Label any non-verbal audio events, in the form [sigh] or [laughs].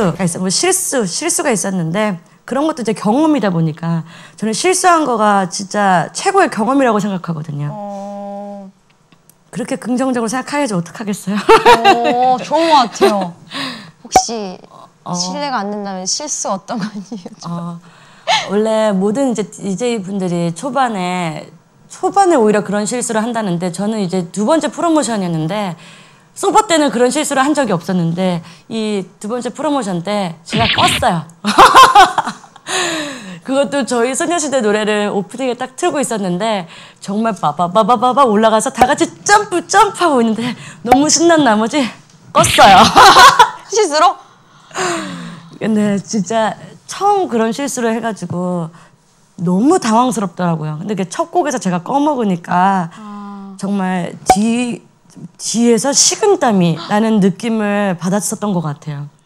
아, 실수가 있어. 뭐 실수, 실수가 있었는데 그런 것도 이제 경험이다 보니까 저는 실수한 거가 진짜 최고의 경험이라고 생각하거든요. 어. 그렇게 긍정적으로 생각해야지 어떡하겠어요. 어, 좋은 것 같아요. [laughs] 혹시 실례가 어. 안 된다면 실수 어떤 거아에요 어, 원래 모든 이제 DJ 분들이 초반에 초반에 오히려 그런 실수를 한다는데 저는 이제 두 번째 프로모션이었는데 소파 때는 그런 실수를 한 적이 없었는데 이 두 번째 프로모션 때 제가 껐어요. [laughs] 그것도 저희 소녀시대 노래를 오프닝에 딱 틀고 있었는데 정말 빠바바바바바 올라가서 다 같이 점프 점프하고 있는데 너무 신난 나머지 껐어요. [laughs] 실수로? 근데 진짜 처음 그런 실수를 해가지고 너무 당황스럽더라고요. 근데 그 첫 곡에서 제가 꺼먹으니까 아. 정말 뒤, 뒤에서 식은땀이 나는 느낌을 받았었던 것 같아요.